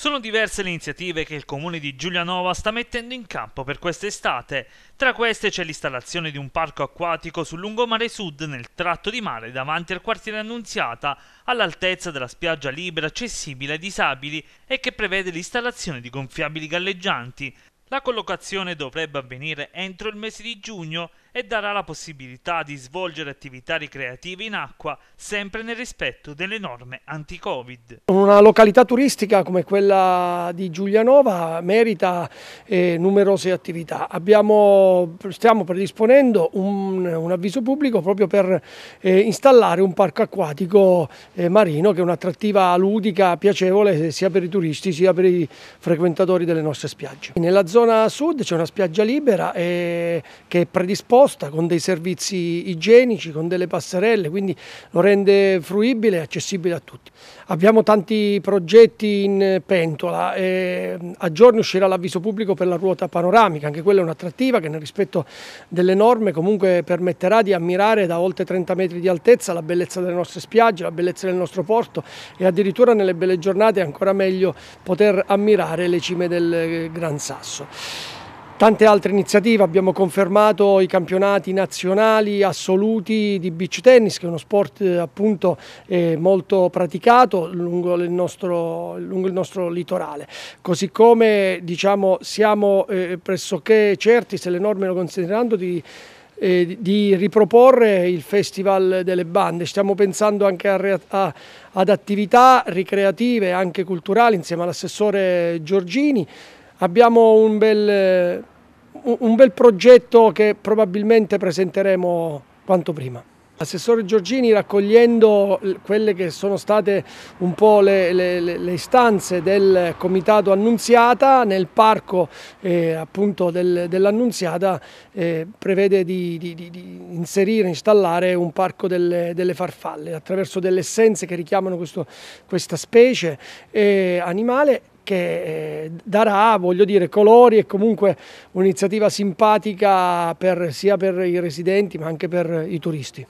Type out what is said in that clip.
Sono diverse le iniziative che il comune di Giulianova sta mettendo in campo per quest'estate. Tra queste c'è l'installazione di un parco acquatico sul lungomare sud nel tratto di mare davanti al quartiere Annunziata, all'altezza della spiaggia libera accessibile ai disabili e che prevede l'installazione di gonfiabili galleggianti. La collocazione dovrebbe avvenire entro il mese di giugno e darà la possibilità di svolgere attività ricreative in acqua sempre nel rispetto delle norme anti-Covid. Una località turistica come quella di Giulianova merita eh, numerose attività. Abbiamo, stiamo predisponendo un, un, avviso pubblico proprio per eh, installare un parco acquatico eh, marino che è un'attrattiva ludica piacevole sia per i turisti sia per i frequentatori delle nostre spiagge. Nella zona sud c'è una spiaggia libera eh, che è predisposta apposta, con dei servizi igienici, con delle passerelle, quindi lo rende fruibile e accessibile a tutti. Abbiamo tanti progetti in pentola, a giorni uscirà l'avviso pubblico per la ruota panoramica, anche quella è un'attrattiva che nel rispetto delle norme comunque permetterà di ammirare da oltre 30 metri di altezza la bellezza delle nostre spiagge, la bellezza del nostro porto e addirittura nelle belle giornate ancora meglio poter ammirare le cime del Gran Sasso tante altre iniziative, abbiamo confermato i campionati nazionali assoluti di beach tennis che è uno sport eh, appunto eh, molto praticato lungo il, nostro, lungo il nostro, litorale, così come diciamo, siamo eh, pressoché certi se le norme lo considerando di di riproporre il Festival delle Bande. Stiamo pensando anche a, a, ad attività ricreative, anche culturali, insieme all'assessore Giorgini, Abbiamo un bel, un bel progetto che probabilmente presenteremo quanto prima. Assessore Giorgini raccogliendo quelle che sono state un po' le, le, le istanze del comitato Annunziata nel parco eh, appunto del, dell'Annunziata eh, prevede di, di, di, inserire, installare un parco delle, delle farfalle attraverso delle essenze che richiamano questo, questa specie eh, animale che eh, darà, voglio dire, colori e comunque un'iniziativa simpatica per, sia per i residenti ma anche per i turisti.